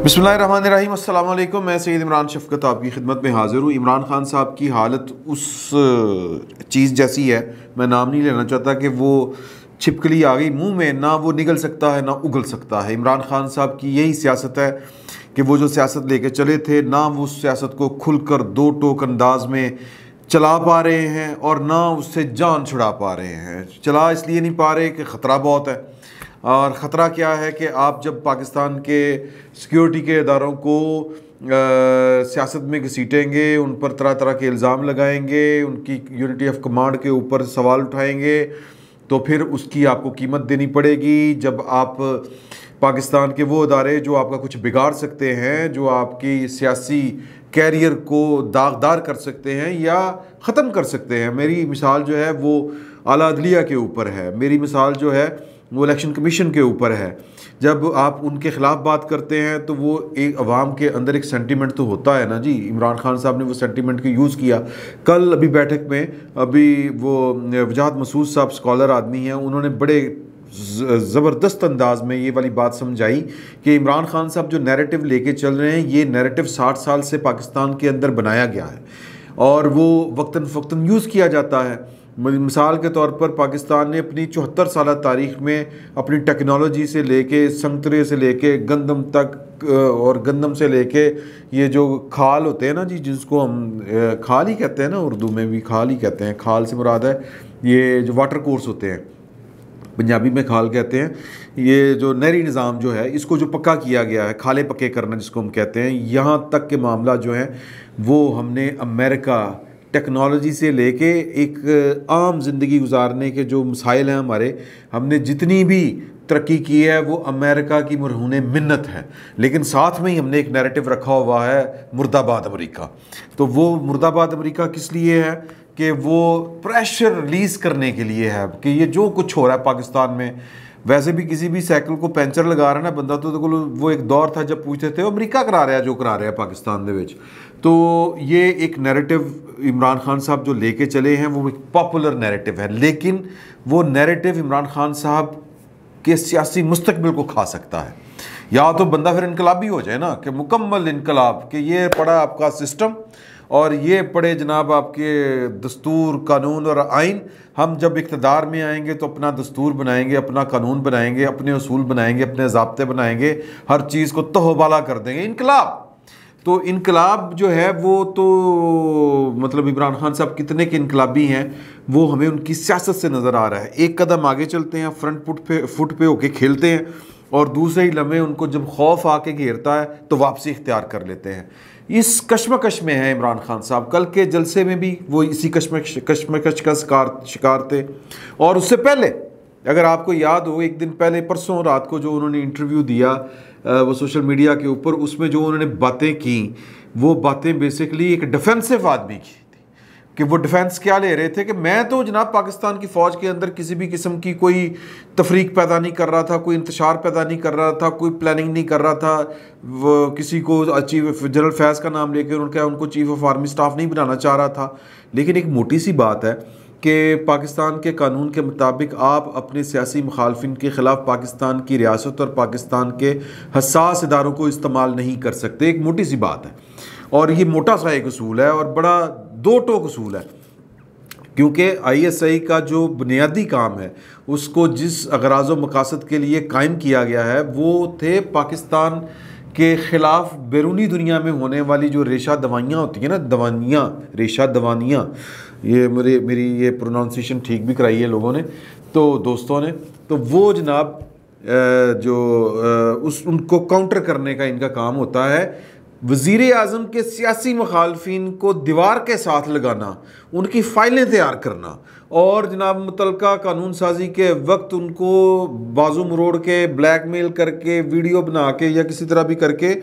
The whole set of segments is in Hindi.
अस्सलाम वालेकुम मैं सैद इमरान शफकत आपकी खिदमत में हाज़िर हूँ इमरान ख़ान साहब की हालत उस चीज़ जैसी है मैं नाम नहीं लेना चाहता कि वो छिपकली आ गई मुंह में ना वो निगल सकता है ना उगल सकता है इमरान ख़ान साहब की यही सियासत है कि वो जो सियासत कर चले थे ना वो उस सियासत को खुलकर दो टोक अंदाज में चला पा रहे हैं और ना उससे जान छुड़ा पा रहे हैं चला इसलिए नहीं पा रहे कि ख़तरा बहुत है और ख़तरा क्या है कि आप जब पाकिस्तान के सिक्योरिटी के इदारों को सियासत में घसीटेंगे उन पर तरह तरह के इल्ज़ाम लगाएंगे उनकी यूनिटी ऑफ कमांड के ऊपर सवाल उठाएंगे तो फिर उसकी आपको कीमत देनी पड़ेगी जब आप पाकिस्तान के वो अदारे जो आपका कुछ बिगाड़ सकते हैं जो आपकी सियासी कैरियर को दागदार कर सकते हैं या ख़त्म कर सकते हैं मेरी मिसाल जो है वो अला अदलिया के ऊपर है मेरी मिसाल जो है वो इलेक्शन कमीशन के ऊपर है जब आप उनके ख़िलाफ़ बात करते हैं तो वो एक अवाम के अंदर एक सेंटीमेंट तो होता है ना जी इमरान खान साहब ने वो सेंटीमेंट को यूज़ किया कल अभी बैठक में अभी वो वजाहत मसूद साहब स्कॉलर आदमी हैं उन्होंने बड़े ज़बरदस्त अंदाज में ये वाली बात समझाई कि इमरान खान साहब जो नैरेटिव लेके चल रहे हैं ये नैरेटिव साठ साल से पाकिस्तान के अंदर बनाया गया है और वो वक्ता फ़क्ता यूज़ किया जाता है मिसाल के तौर पर पाकिस्तान ने अपनी चौहत्तर साल तारीख में अपनी टेक्नोलॉजी से लेके संतरे से लेके गंदम तक और गंदम से लेके ये जो खाल होते हैं ना जी जिसको हम खाल ही कहते हैं ना उर्दू में भी खाल ही कहते हैं खाल से मुराद है ये जो वाटर कोर्स होते हैं पंजाबी में खाल कहते हैं ये जो नहरी निज़ाम जो है इसको जो पक्का किया गया है खाले पक्के करना जिसको हम कहते हैं यहाँ तक के मामला जो है वो हमने अमेरिका टेक्नोलॉजी से लेके एक आम ज़िंदगी गुजारने के जो मसाइल हैं हमारे हमने जितनी भी तरक्की की है वो अमेरिका की मरहून मिन्नत है लेकिन साथ में ही हमने एक नैरेटिव रखा हुआ है मुर्दाबाद अमेरिका तो वो मुर्दाबाद अमेरिका किस लिए है कि वो प्रेशर रिलीज़ करने के लिए है कि ये जो कुछ हो रहा है पाकिस्तान में वैसे भी किसी भी साइकिल को लगा रहा ना बंदा तो को तो वो एक दौर था जब पूछते थे अमरीका करा रहा है जो करा रहा है पाकिस्तान के तो ये एक नैरेटिव इमरान खान साहब जो लेके चले हैं वो एक पॉपुलर नैरेटिव है लेकिन वो नैरेटिव इमरान खान साहब के सियासी मुस्तबिल को खा सकता है या तो बंदा फिर इनकलाबी हो जाए ना कि मुकम्मल इनकलाब कि ये पड़ा आपका सिस्टम और ये पड़े जनाब आपके दस्तूर कानून और आइन हम जब इकतदार में आएंगे तो अपना दस्तूर बनाएंगे अपना कानून बनाएंगे अपने असूल बनाएंगे अपने जबते बनाएंगे हर चीज़ को तहबाला कर देंगे इनकलाब तो इनकलाब जो है वो तो मतलब इमरान खान साहब कितने के इनकलाबी हैं वो हमें उनकी सियासत से नज़र आ रहा है एक कदम आगे चलते हैं फ्रंट फुट पे फुट पे होके खेलते हैं और दूसरे ही लम्हे उनको जब खौफ आके घेरता है तो वापसी इख्तियार कर लेते हैं इस कश्मकश में है इमरान खान साहब कल के जलसे में भी वो इसी कश्मकश कश्मकश का शिकार शिकार थे और उससे पहले अगर आपको याद हो एक दिन पहले परसों रात को जो उन्होंने इंटरव्यू दिया वो सोशल मीडिया के ऊपर उसमें जो उन्होंने बातें की वो बातें बेसिकली एक डिफेंसिव आदमी की कि वो डिफेंस क्या ले रहे थे कि मैं तो जनाब पाकिस्तान की फ़ौज के अंदर किसी भी किस्म की कोई तफरीक पैदा नहीं कर रहा था कोई इंतशार पैदा नहीं कर रहा था कोई प्लानिंग नहीं कर रहा था वो किसी को चीफ जनरल फैज़ का नाम लेकर उनका उनको चीफ ऑफ आर्मी स्टाफ नहीं बनाना चाह रहा था लेकिन एक मोटी सी बात है कि पाकिस्तान के कानून के मुताबिक आप अपने सियासी मुखालफन के ख़िलाफ़ पाकिस्तान की रियासत और पाकिस्तान के हसास इदारों को इस्तेमाल नहीं कर सकते एक मोटी सी बात है और ये मोटा सा एक असूल है और बड़ा दो टोक असूल है क्योंकि आईएसआई का जो बुनियादी काम है उसको जिस अगराज मकासद के लिए कायम किया गया है वो थे पाकिस्तान के ख़िलाफ़ बैरूनी दुनिया में होने वाली जो रेशा दवाइयाँ होती हैं ना दवाइयाँ रेशा दवानियाँ ये मेरे मेरी ये प्रोनाउंसिएशन ठीक भी कराई है लोगों ने तो दोस्तों ने तो वो जनाब जो उस उनको काउंटर करने का इनका काम होता है वजीर अजम के सियासी मखालफन को दीवार के साथ लगाना उनकी फ़ाइलें तैयार करना और जनाब मुतल कानून साजी के वक्त उनको बाजू मरोड़ के ब्लैक मेल करके वीडियो बना के या किसी तरह भी करके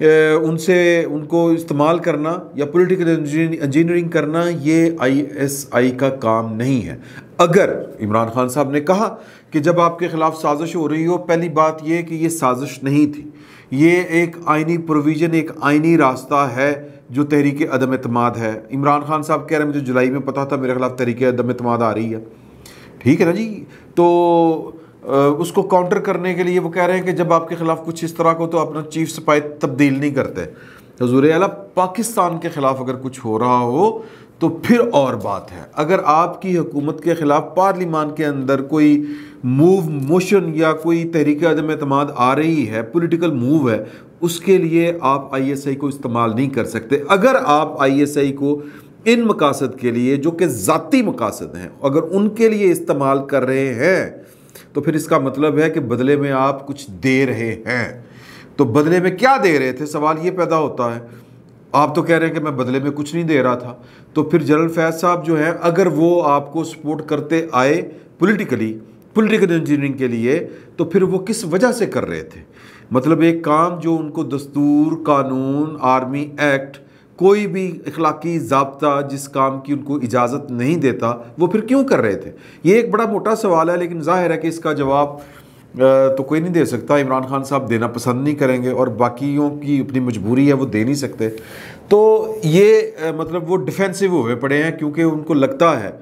उनसे उनको इस्तेमाल करना या पॉलिटिकल इंजीनियरिंग करना ये आईएसआई का काम नहीं है अगर इमरान खान साहब ने कहा कि जब आपके ख़िलाफ़ साजिश हो रही हो पहली बात यह कि ये साजिश नहीं थी ये एक आइनी प्रोविज़न एक आइनी रास्ता है जो तहरीक अदम अतमाद है इमरान खान साहब कह रहे हैं मुझे जुलाई में पता था मेरे खिलाफ तहरीक अदम अतमाद आ रही है ठीक है ना जी तो उसको काउंटर करने के लिए वो कह रहे हैं कि जब आपके ख़िलाफ़ कुछ इस तरह को तो अपना चीफ सिपाही तब्दील नहीं करते हजूर अला पाकिस्तान के ख़िलाफ़ अगर कुछ हो रहा हो तो फिर और बात है अगर आपकी हुकूमत के ख़िलाफ़ पार्लिमान के अंदर कोई मूव मोशन या कोई तहरीक आदम अतमाद आ रही है पॉलिटिकल मूव है उसके लिए आप आईएसआई को इस्तेमाल नहीं कर सकते अगर आप आईएसआई को इन मकासद के लिए जो कि ज़ाती मकासद हैं अगर उनके लिए इस्तेमाल कर रहे हैं तो फिर इसका मतलब है कि बदले में आप कुछ दे रहे हैं तो बदले में क्या दे रहे थे सवाल ये पैदा होता है आप तो कह रहे हैं कि मैं बदले में कुछ नहीं दे रहा था तो फिर जनरल फैज साहब जो हैं अगर वो आपको सपोर्ट करते आए पॉलिटिकली पॉलिटिकल इंजीनियरिंग के लिए तो फिर वो किस वजह से कर रहे थे मतलब एक काम जो उनको दस्तूर कानून आर्मी एक्ट कोई भी इखलाकी जबता जिस काम की उनको इजाज़त नहीं देता वो फिर क्यों कर रहे थे ये एक बड़ा मोटा सवाल है लेकिन ज़ाहिर है कि इसका जवाब तो कोई नहीं दे सकता इमरान खान साहब देना पसंद नहीं करेंगे और बाकियों की अपनी मजबूरी है वो दे नहीं सकते तो ये मतलब वो डिफेंसिव हुए पड़े हैं क्योंकि उनको लगता है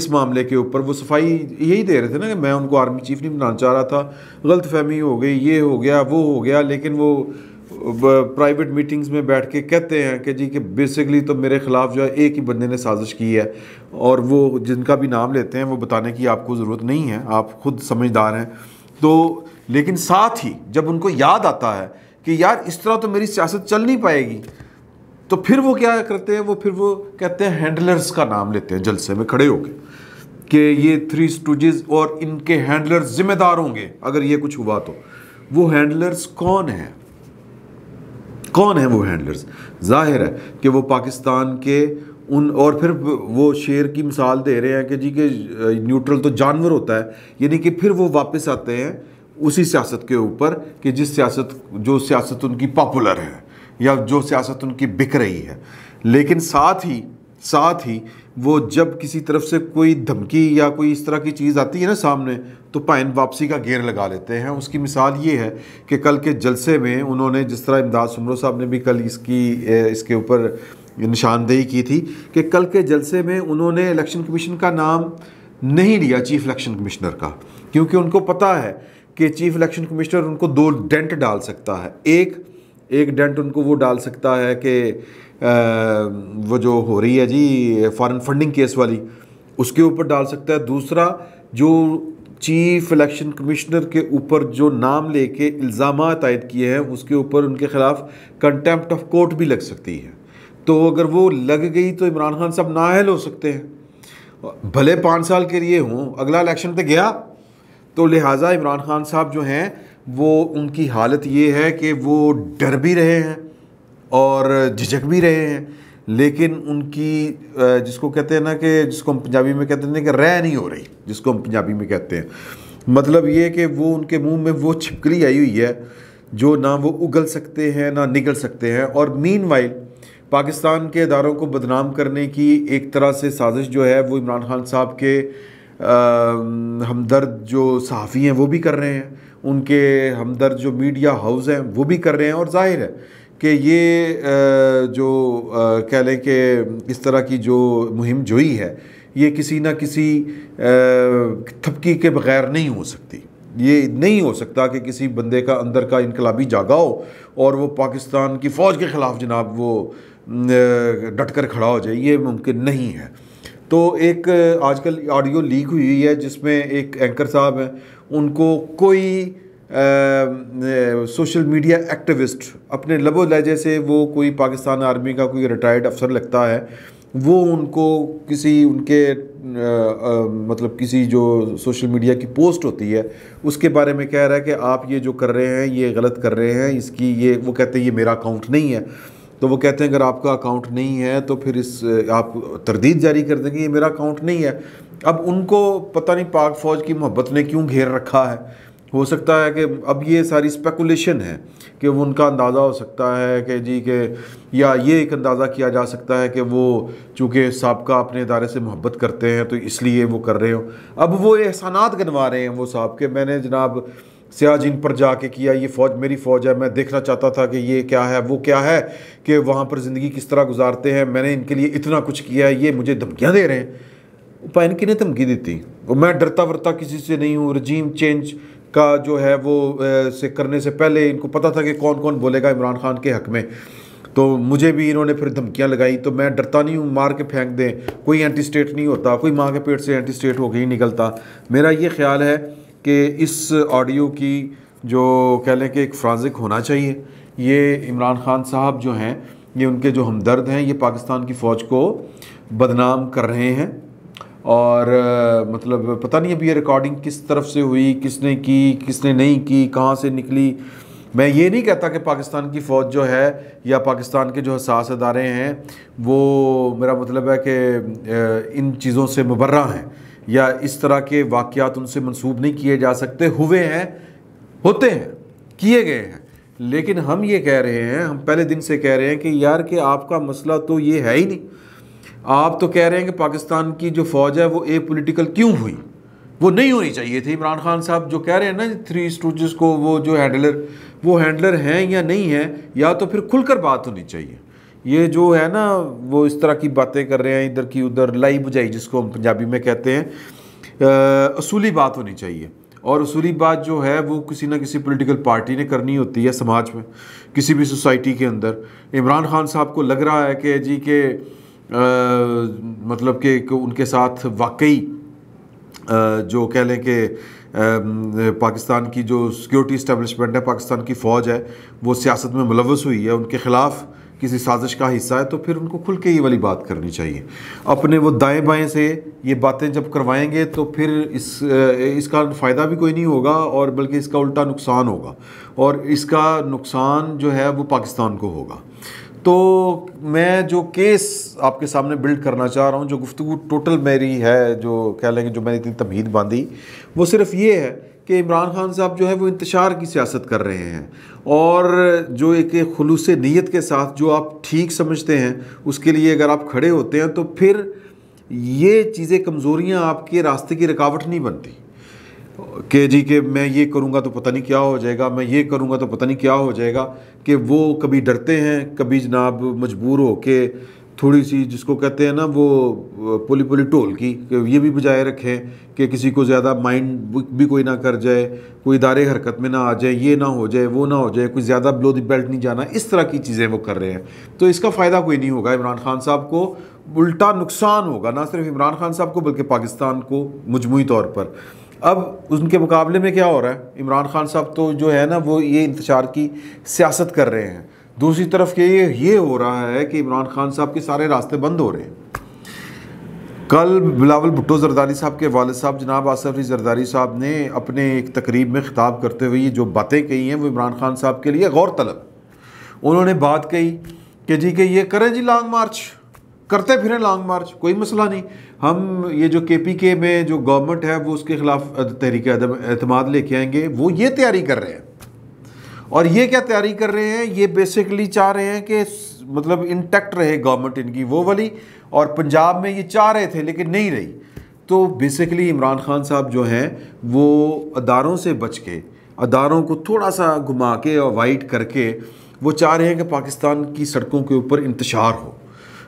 इस मामले के ऊपर वो सफाई यही दे रहे थे ना कि मैं उनको आर्मी चीफ नहीं बनाना चाह रहा था गलत फहमी हो गई ये हो गया वो हो गया लेकिन वो प्राइवेट मीटिंग्स में बैठ के कहते हैं कि जी कि बेसिकली तो मेरे ख़िलाफ़ जो है एक ही बंदे ने साजिश की है और वो जिनका भी नाम लेते हैं वो बताने की आपको ज़रूरत नहीं है आप खुद समझदार हैं तो लेकिन साथ ही जब उनको याद आता है कि यार इस तरह तो मेरी सियासत चल नहीं पाएगी तो फिर वो क्या करते हैं वो फिर वो कहते हैं हैंडलर्स का नाम लेते हैं जलसे में खड़े होकर कि ये थ्री स्टूजेज और इनके हैंडलर्स जिम्मेदार होंगे अगर ये कुछ हुआ तो वो हैंडलर्स कौन हैं कौन है वो हैंडलर्स जाहिर है कि वो पाकिस्तान के उन और फिर वो शेर की मिसाल दे रहे हैं कि जी के न्यूट्रल तो जानवर होता है यानी कि फिर वो वापस आते हैं उसी सियासत के ऊपर कि जिस सियासत जो सियासत उनकी पॉपुलर है या जो सियासत उनकी बिक रही है लेकिन साथ ही साथ ही वो जब किसी तरफ से कोई धमकी या कोई इस तरह की चीज़ आती है ना सामने तो पैन वापसी का गेयर लगा लेते हैं उसकी मिसाल ये है कि कल के जलसे में उन्होंने जिस तरह इमदाद सुमरो साहब ने भी कल इसकी इसके ऊपर निशानदेही की थी कि कल के जलसे में उन्होंने इलेक्शन कमीशन का नाम नहीं लिया चीफ इलेक्शन कमिश्नर का क्योंकि उनको पता है कि चीफ इलेक्शन कमिश्नर उनको दो डेंट डाल सकता है एक एक डेंट उनको वो डाल सकता है कि वो जो हो रही है जी फॉरेन फंडिंग केस वाली उसके ऊपर डाल सकता है दूसरा जो चीफ इलेक्शन कमिश्नर के ऊपर जो नाम लेके इल्ज़ाम आयद किए हैं उसके ऊपर उनके ख़िलाफ़ कंटेम्प्ट ऑफ कोर्ट भी लग सकती है तो अगर वो लग गई तो इमरान खान साहब नाहल हो सकते हैं भले पाँच साल के लिए हों अगला इलेक्शन तो गया तो लिहाजा इमरान खान साहब जो हैं वो उनकी हालत ये है कि वो डर भी रहे हैं और झिझक भी रहे हैं लेकिन उनकी जिसको कहते हैं ना कि जिसको हम पंजाबी में कहते हैं कि रह नहीं हो रही जिसको हम पंजाबी में कहते हैं मतलब ये कि वो उनके मुंह में वो छिपकली आई हुई है जो ना वो उगल सकते हैं ना निकल सकते हैं और मीन पाकिस्तान के इदारों को बदनाम करने की एक तरह से साजिश जो है वो इमरान खान साहब के हमदर्द जो सहाफ़ी हैं वो भी कर रहे हैं उनके हमदर्द जो मीडिया हाउस हैं वो भी कर रहे हैं और जाहिर है कि ये जो कह लें कि इस तरह की जो मुहिम जोई है ये किसी ना किसी थपकी के बगैर नहीं हो सकती ये नहीं हो सकता कि किसी बंदे का अंदर का इनकलाबी जागा हो और वो पाकिस्तान की फ़ौज के ख़िलाफ़ जनाब वो डटकर खड़ा हो जाए ये मुमकिन नहीं है तो एक आजकल ऑडियो लीक हुई है जिसमें एक एंकर साहब हैं उनको कोई सोशल मीडिया एक्टिविस्ट अपने लबो लहजे से वो कोई पाकिस्तान आर्मी का कोई रिटायर्ड अफसर लगता है वो उनको किसी उनके आ, आ, मतलब किसी जो सोशल मीडिया की पोस्ट होती है उसके बारे में कह रहा है कि आप ये जो कर रहे हैं ये गलत कर रहे हैं इसकी ये वो कहते हैं ये मेरा अकाउंट नहीं है तो वो कहते हैं अगर आपका अकाउंट नहीं है तो फिर इस आप तरदीद जारी कर देंगे ये मेरा अकाउंट नहीं है अब उनको पता नहीं पाक फ़ौज की मोहब्बत ने क्यों घेर रखा है हो सकता है कि अब ये सारी स्पेकुलेशन है कि वो उनका अंदाज़ा हो सकता है कि जी के या ये एक अंदाज़ा किया जा सकता है कि वो चूँकि सबका अपने इदारे से मोहब्बत करते हैं तो इसलिए वो कर रहे हो अब वो एहसानात गनवा रहे हैं वो साहब के मैंने जनाब जिन पर जाके किया ये फ़ौज मेरी फ़ौज है मैं देखना चाहता था कि ये क्या है वो क्या है कि वहाँ पर ज़िंदगी किस तरह गुजारते हैं मैंने इनके लिए इतना कुछ किया है ये मुझे धमकियाँ दे रहे हैं पाइन की ने धमकी दी और मैं डरता वरता किसी से नहीं हूँ रजीम चेंज का जो है वो से करने से पहले इनको पता था कि कौन कौन बोलेगा इमरान खान के हक़ में तो मुझे भी इन्होंने फिर धमकियां लगाई तो मैं डरता नहीं हूँ मार के फेंक दें कोई एंटी स्टेट नहीं होता कोई माँ के पेट से एंटी स्टेट होकर ही निकलता मेरा ये ख्याल है कि इस ऑडियो की जो कह लें कि एक फ्राजिक होना चाहिए ये इमरान खान साहब जो हैं ये उनके जो हमदर्द हैं ये पाकिस्तान की फ़ौज को बदनाम कर रहे हैं और आ, मतलब पता नहीं अभी ये रिकॉर्डिंग किस तरफ से हुई किसने की किसने नहीं की कहाँ से निकली मैं ये नहीं कहता कि पाकिस्तान की फ़ौज जो है या पाकिस्तान के जो हसास अदारे हैं वो मेरा मतलब है कि इन चीज़ों से मुबर्रा हैं या इस तरह के वाक़ात उनसे मंसूब नहीं किए जा सकते हुए हैं होते हैं किए गए हैं लेकिन हम ये कह रहे हैं हम पहले दिन से कह रहे हैं कि यार कि आपका मसला तो ये है ही नहीं आप तो कह रहे हैं कि पाकिस्तान की जो फौज है वो ए पोलिटिकल क्यों हुई वो नहीं होनी चाहिए थी इमरान खान साहब जो कह रहे हैं ना थ्री स्टोजेस को वो जो हैंडलर वो हैंडलर हैं या नहीं है या तो फिर खुलकर बात होनी चाहिए ये जो है ना वो इस तरह की बातें कर रहे हैं इधर की उधर लाई बुझाई जिसको हम पंजाबी में कहते हैं असूली बात होनी चाहिए और असूली बात जो है वो किसी ना किसी पॉलिटिकल पार्टी ने करनी होती है समाज में किसी भी सोसाइटी के अंदर इमरान खान साहब को लग रहा है कि जी के मतलब कि उनके साथ वाकई जो कह लें कि पाकिस्तान की जो सिक्योरिटी इस्टेबलिशमेंट है पाकिस्तान की फ़ौज है वो सियासत में मुलवस हुई है उनके ख़िलाफ़ किसी साजिश का हिस्सा है तो फिर उनको खुल के ये वाली बात करनी चाहिए अपने वो दाएं बाएं से ये बातें जब करवाएंगे तो फिर इस इसका फ़ायदा भी कोई नहीं होगा और बल्कि इसका उल्टा नुकसान होगा और इसका नुकसान जो है वो पाकिस्तान को होगा तो मैं जो केस आपके सामने बिल्ड करना चाह रहा हूँ जो गुफ्तु टोटल मेरी है जो कह लेंगे जो मैंने इतनी तमहीद बांधी वो सिर्फ ये है कि इमरान खान साहब जो है वो इंतशार की सियासत कर रहे हैं और जो एक खलूस नीयत के साथ जो आप ठीक समझते हैं उसके लिए अगर आप खड़े होते हैं तो फिर ये चीज़ें कमज़ोरियाँ आपके रास्ते की रुकावट नहीं बनती के जी के मैं ये करूँगा तो पता नहीं क्या हो जाएगा मैं ये करूँगा तो पता नहीं क्या हो जाएगा कि वो कभी डरते हैं कभी जनाब मजबूर हो के थोड़ी सी जिसको कहते हैं ना वो पोली पोली टोल की ये भी बजाय रखें कि किसी को ज़्यादा माइंड भी कोई ना कर जाए कोई इदारे हरकत में ना आ जाए ये ना हो जाए वो ना हो जाए कोई ज़्यादा ब्लो द बेल्ट नहीं जाना इस तरह की चीज़ें वो कर रहे हैं तो इसका फ़ायदा कोई नहीं होगा इमरान खान साहब को उल्टा नुकसान होगा ना सिर्फ इमरान खान साहब को बल्कि पाकिस्तान को मजमू तौर पर अब उनके मुकाबले में क्या हो रहा है इमरान खान साहब तो जो है ना वो ये इंतज़ार की सियासत कर रहे हैं दूसरी तरफ ये ये हो रहा है कि इमरान खान साहब के सारे रास्ते बंद हो रहे हैं कल बिलावल भुट्टो जरदारी साहब के वाले साहब जनाब आसफ अली जरदारी साहब ने अपने एक तकरीब में ख़िताब करते हुए ये जो बातें कही हैं वो इमरान खान साहब के लिए गौर तलब उन्होंने बात कही कि जी कि ये करें जी लॉन्ग मार्च करते फिर लॉन्ग मार्च कोई मसला नहीं हम ये जो के पी के में जो गवर्नमेंट है वो उसके खिलाफ तहरीक अतमाद लेके आएंगे वो ये तैयारी कर रहे हैं और ये क्या तैयारी कर रहे हैं ये बेसिकली चाह रहे हैं कि मतलब इंटैक्ट रहे गवर्नमेंट इनकी वो वाली और पंजाब में ये चाह रहे थे लेकिन नहीं रही तो बेसिकली इमरान खान साहब जो हैं वो अदारों से बच के अदारों को थोड़ा सा घुमा के और वाइट करके वो चाह रहे हैं कि पाकिस्तान की सड़कों के ऊपर इंतशार हो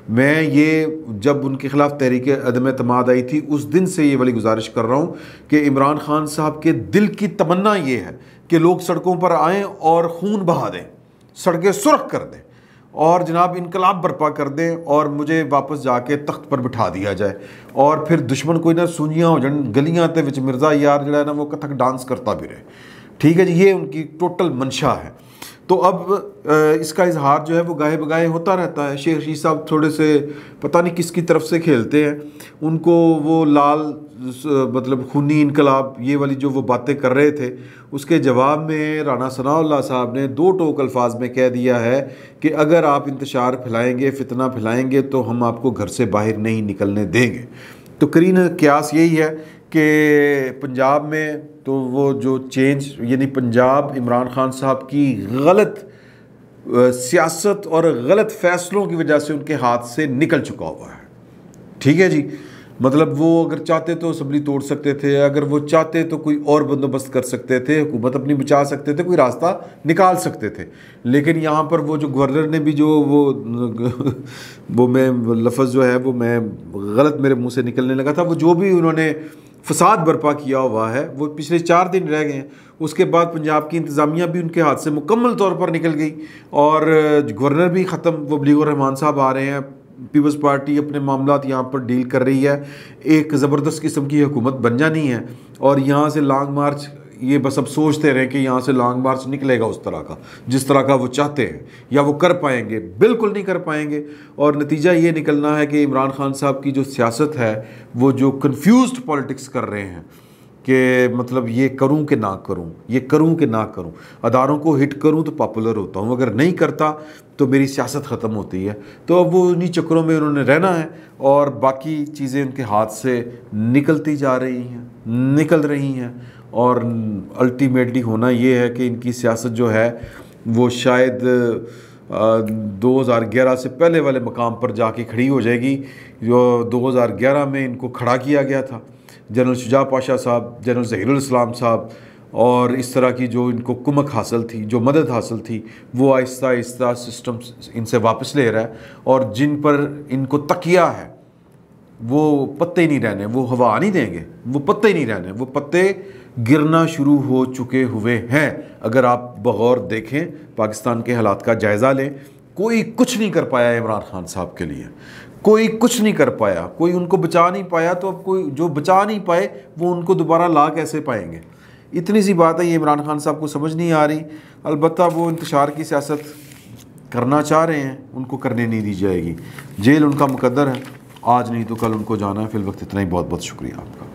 मैं ये जब उनके ख़िलाफ़ तहरीक अदम अतमाद आई थी उस दिन से ये वाली गुजारिश कर रहा हूँ कि इमरान खान साहब के दिल की तमन्ना ये है कि लोग सड़कों पर आएँ और खून बहा दें सड़कें सुरख कर दें और जनाब इनकलाब बर्पा कर दें और मुझे वापस जाके तख्त पर बिठा दिया जाए और फिर दुश्मन कोई ना सूनिया हो जन गलियाँ तो बिच मिर्ज़ा यार जो है ना वो कथक डांस करता भी रहे ठीक है जी ये उनकी टोटल मंशा है तो अब इसका इजहार जो है वो गाहे बगाहे होता रहता है शेख शी साहब थोड़े से पता नहीं किसकी तरफ से खेलते हैं उनको वो लाल मतलब खूनी इनकलाब ये वाली जो वो बातें कर रहे थे उसके जवाब में राना सनाउल्ला साहब ने दो टोक अल्फाज में कह दिया है कि अगर आप इंतशार फैलाएँगे फितना फैलाएँगे तो हम आपको घर से बाहर नहीं निकलने देंगे तो करीन क्यास यही है कि पंजाब में तो वो जो चेंज यानी पंजाब इमरान खान साहब की गलत सियासत और गलत फैसलों की वजह से उनके हाथ से निकल चुका हुआ है ठीक है जी मतलब वो अगर चाहते तो असम्बली तोड़ सकते थे अगर वो चाहते तो कोई और बंदोबस्त कर सकते थे हुकूमत अपनी बचा सकते थे कोई रास्ता निकाल सकते थे लेकिन यहाँ पर वो जो गवर्नर ने भी जो वो वो मैं लफज जो है वो मैं गलत मेरे मुंह से निकलने लगा था वो जो भी उन्होंने फसाद बर्पा किया हुआ है वो पिछले चार दिन रह गए हैं उसके बाद पंजाब की इंतज़ामिया भी उनके हाथ से मुकम्मल तौर पर निकल गई और गवर्नर भी ख़त्म वबलीग रहमान साहब आ रहे हैं पीपल्स पार्टी अपने मामला यहाँ पर डील कर रही है एक ज़बरदस्त किस्म की हुकूमत बन जानी है और यहाँ से लॉन्ग मार्च ये बस अब सोचते रहे कि यहाँ से लॉन्ग मार्च निकलेगा उस तरह का जिस तरह का वो चाहते हैं या वो कर पाएंगे बिल्कुल नहीं कर पाएंगे और नतीजा ये निकलना है कि इमरान खान साहब की जो सियासत है वो जो कन्फ्यूज पॉलिटिक्स कर रहे हैं कि मतलब ये करूं कि ना करूं ये करूं कि ना करूं अदारों को हिट करूं तो पॉपुलर होता हूं अगर नहीं करता तो मेरी सियासत ख़त्म होती है तो अब वो उन्हीं चक्करों में उन्होंने रहना है और बाकी चीज़ें उनके हाथ से निकलती जा रही हैं निकल रही हैं और अल्टीमेटली होना ये है कि इनकी सियासत जो है वो शायद 2011 से पहले वाले मकाम पर जाके खड़ी हो जाएगी जो 2011 में इनको खड़ा किया गया था जनरल शुजा पाशा साहब जनरल जहीरुलस्लाम साहब और इस तरह की जो इनको कुमक हासिल थी जो मदद हासिल थी वो आहिस्ता आहिस्ता सिस्टम इनसे वापस ले रहा है और जिन पर इनको तकिया है वो पत्ते नहीं रहने वो हवा नहीं देंगे वो पत्ते नहीं रहने वो पत्ते गिरना शुरू हो चुके हुए हैं अगर आप बगौर देखें पाकिस्तान के हालात का जायज़ा लें कोई कुछ नहीं कर पाया इमरान खान साहब के लिए कोई कुछ नहीं कर पाया कोई उनको बचा नहीं पाया तो अब कोई जो बचा नहीं पाए वो उनको दोबारा ला कैसे पाएंगे इतनी सी बात है ये इमरान खान साहब को समझ नहीं आ रही अलबत् वो इंतशार की सियासत करना चाह रहे हैं उनको करने नहीं दी जाएगी जेल उनका मुकदर है आज नहीं तो कल उनको जाना है फिलवक्त इतना ही बहुत बहुत शुक्रिया आपका